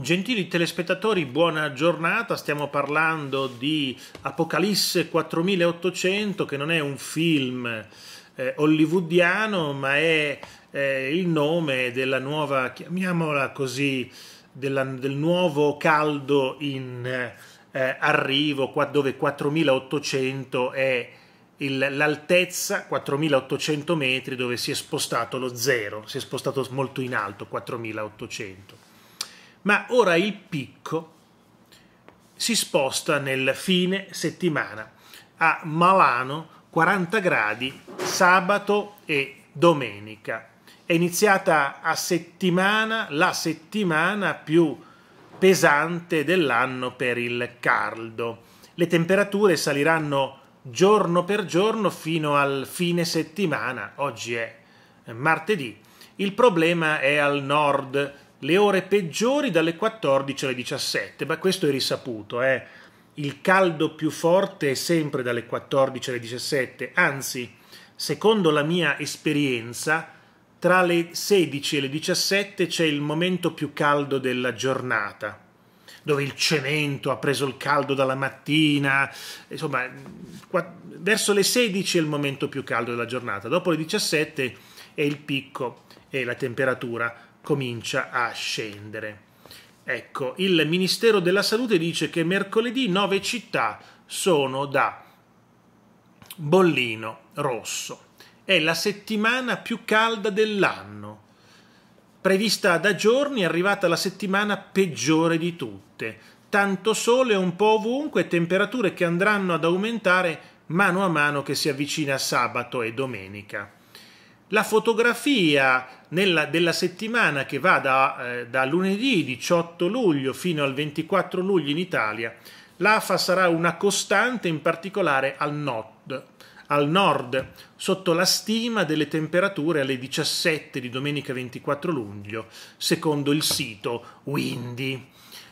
Gentili telespettatori, buona giornata. Stiamo parlando di Apocalisse 4800, che non è un film eh, hollywoodiano, ma è eh, il nome della nuova, chiamiamola così, della, del nuovo caldo in eh, arrivo, qua dove 4800 è il, l'altezza 4800 metri dove si è spostato lo zero, si è spostato molto in alto 4800 ma ora il picco si sposta nel fine settimana a Malano 40 gradi sabato e domenica. È iniziata a settimana la settimana più pesante dell'anno per il caldo. Le temperature saliranno giorno per giorno fino al fine settimana, oggi è martedì. Il problema è al nord le ore peggiori dalle 14 alle 17, ma questo è risaputo, eh. il caldo più forte è sempre dalle 14 alle 17, anzi, secondo la mia esperienza, tra le 16 e le 17 c'è il momento più caldo della giornata, dove il cemento ha preso il caldo dalla mattina, insomma, verso le 16 è il momento più caldo della giornata, dopo le 17 è il picco e la temperatura comincia a scendere. Ecco, il Ministero della Salute dice che mercoledì nove città sono da bollino rosso. È la settimana più calda dell'anno. Prevista da giorni è arrivata la settimana peggiore di tutte. Tanto sole un po' ovunque, temperature che andranno ad aumentare mano a mano che si avvicina sabato e domenica la fotografia nella, della settimana che va da, eh, da, lunedì 18 luglio fino al 24 luglio in Italia. L'AFA sarà una costante in particolare al nord, al nord, sotto la stima delle temperature alle 17 di domenica 24 luglio, secondo il sito Windy,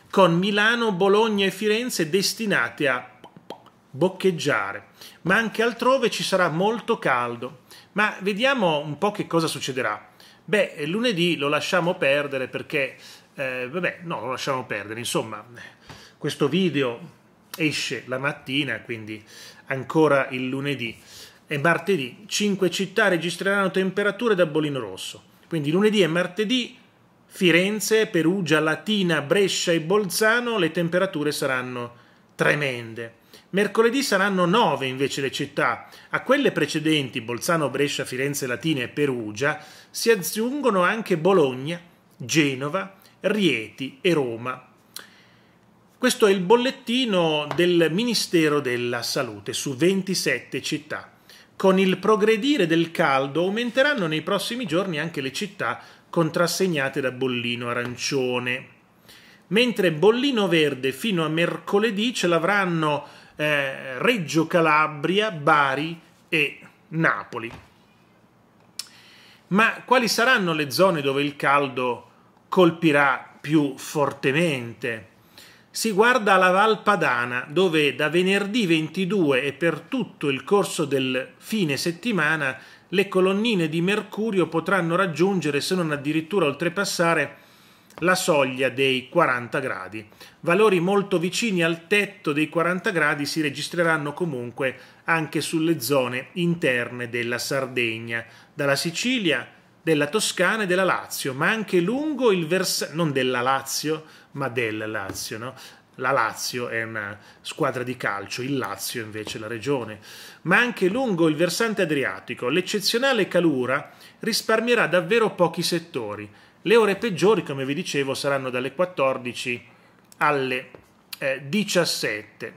con Milano, Bologna e Firenze destinate a boccheggiare, ma anche altrove ci sarà molto caldo. Ma vediamo un po' che cosa succederà. Beh, lunedì lo lasciamo perdere perché, eh, vabbè, no, lo lasciamo perdere, insomma, questo video esce la mattina, quindi ancora il lunedì e martedì. Cinque città registreranno temperature da bolino rosso. Quindi lunedì e martedì Firenze, Perugia, Latina, Brescia e Bolzano le temperature saranno tremende. Mercoledì saranno nove invece le città. A quelle precedenti, Bolzano, Brescia, Firenze, Latina e Perugia, si aggiungono anche Bologna, Genova, Rieti e Roma. Questo è il bollettino del Ministero della Salute su 27 città. Con il progredire del caldo aumenteranno nei prossimi giorni anche le città contrassegnate da bollino arancione mentre Bollino Verde fino a mercoledì ce l'avranno eh, Reggio Calabria, Bari e Napoli. Ma quali saranno le zone dove il caldo colpirà più fortemente? Si guarda la Val Padana, dove da venerdì 22 e per tutto il corso del fine settimana le colonnine di mercurio potranno raggiungere, se non addirittura oltrepassare, la soglia dei 40 gradi. Valori molto vicini al tetto dei 40 gradi si registreranno comunque anche sulle zone interne della Sardegna, dalla Sicilia, della Toscana e della Lazio, ma anche lungo il versante, non della Lazio, ma del Lazio, no? La Lazio è una squadra di calcio, il Lazio invece è la regione, ma anche lungo il versante adriatico. L'eccezionale calura risparmierà davvero pochi settori, le ore peggiori, come vi dicevo, saranno dalle 14 alle eh, 17.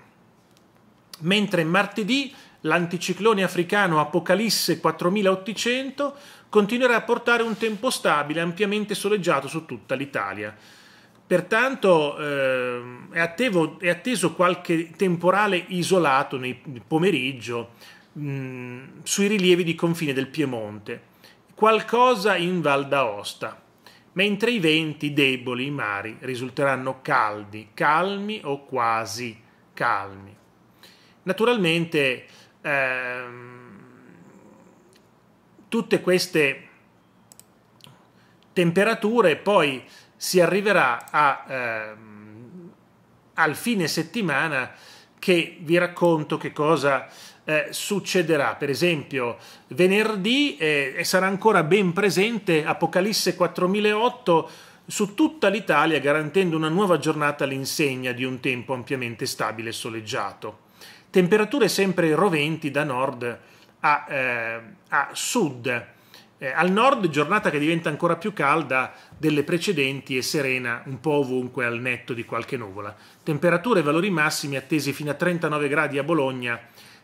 Mentre martedì l'anticiclone africano Apocalisse 4800 continuerà a portare un tempo stabile ampiamente soleggiato su tutta l'Italia. Pertanto eh, è, attevo, è, atteso qualche temporale isolato nel pomeriggio mh, mm, sui rilievi di confine del Piemonte, qualcosa in Val d'Aosta mentre i venti deboli i mari risulteranno caldi, calmi o quasi calmi. Naturalmente ehm, tutte queste temperature poi si arriverà a, ehm, al fine settimana che vi racconto che cosa eh, succederà. Per esempio, venerdì eh, e sarà ancora ben presente Apocalisse 4008 su tutta l'Italia, garantendo una nuova giornata all'insegna di un tempo ampiamente stabile e soleggiato. Temperature sempre roventi da nord a, eh, a sud. Eh, al nord giornata che diventa ancora più calda delle precedenti e serena un po' ovunque al netto di qualche nuvola. Temperature e valori massimi attesi fino a 39 gradi a Bologna,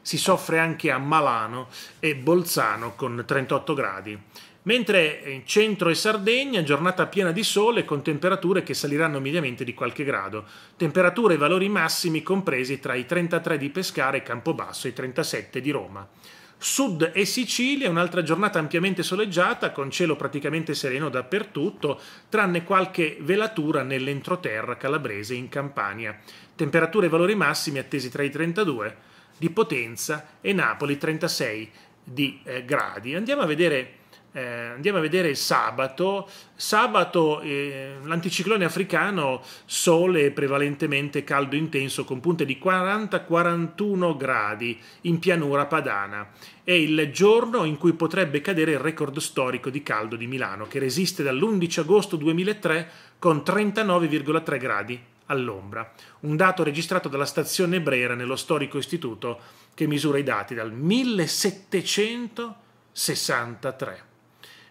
si soffre anche a Malano e Bolzano con 38 gradi. Mentre in centro e Sardegna giornata piena di sole con temperature che saliranno mediamente di qualche grado, temperature e valori massimi compresi tra i 33 di Pescara e Campobasso e i 37 di Roma. Sud e Sicilia, un'altra giornata ampiamente soleggiata, con cielo praticamente sereno dappertutto, tranne qualche velatura nell'entroterra calabrese in Campania. Temperature e valori massimi attesi tra i 32 e di potenza e Napoli 36 di eh, gradi. Andiamo a vedere eh, andiamo a vedere sabato. Sabato eh, l'anticiclone africano, sole prevalentemente caldo intenso con punte di 40-41 gradi in pianura padana. È il giorno in cui potrebbe cadere il record storico di caldo di Milano, che resiste dall'11 agosto 2003 con 39,3 gradi all'ombra, un dato registrato dalla stazione Brera nello storico istituto che misura i dati dal 1763.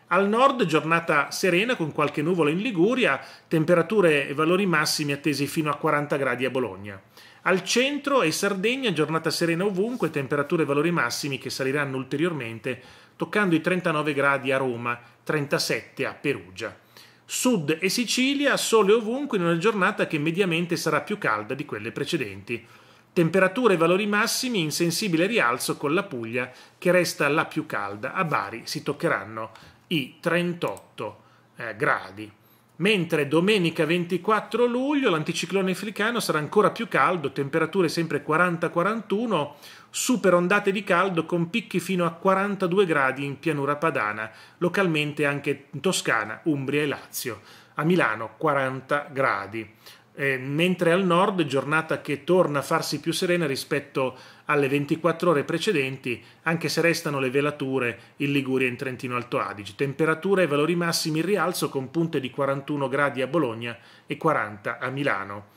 Al nord giornata serena con qualche nuvola in Liguria, temperature e valori massimi attesi fino a 40 gradi a Bologna. Al centro e Sardegna giornata serena ovunque, temperature e valori massimi che saliranno ulteriormente, toccando i 39 gradi a Roma, 37 a Perugia. Sud e Sicilia sole ovunque in una giornata che mediamente sarà più calda di quelle precedenti. Temperature e valori massimi in sensibile rialzo con la Puglia che resta la più calda. A Bari si toccheranno i 38 eh, gradi mentre domenica 24 luglio l'anticiclone africano sarà ancora più caldo, temperature sempre 40-41, super ondate di caldo con picchi fino a 42 gradi in pianura padana, localmente anche in Toscana, Umbria e Lazio. A Milano 40 gradi. Eh, mentre al nord giornata che torna a farsi più serena rispetto alle 24 ore precedenti, anche se restano le velature in Liguria e in Trentino Alto Adige. Temperature e valori massimi in rialzo con punte di 41 gradi a Bologna e 40 a Milano.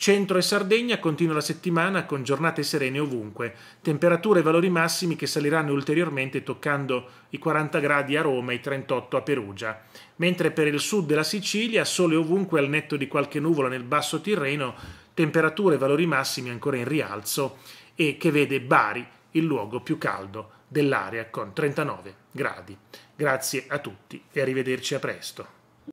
Centro e Sardegna continua la settimana con giornate serene ovunque, temperature e valori massimi che saliranno ulteriormente toccando i 40 gradi a Roma e i 38 a Perugia, mentre per il sud della Sicilia sole ovunque al netto di qualche nuvola nel basso Tirreno, temperature e valori massimi ancora in rialzo e che vede Bari il luogo più caldo dell'area con 39 gradi. Grazie a tutti e arrivederci a presto.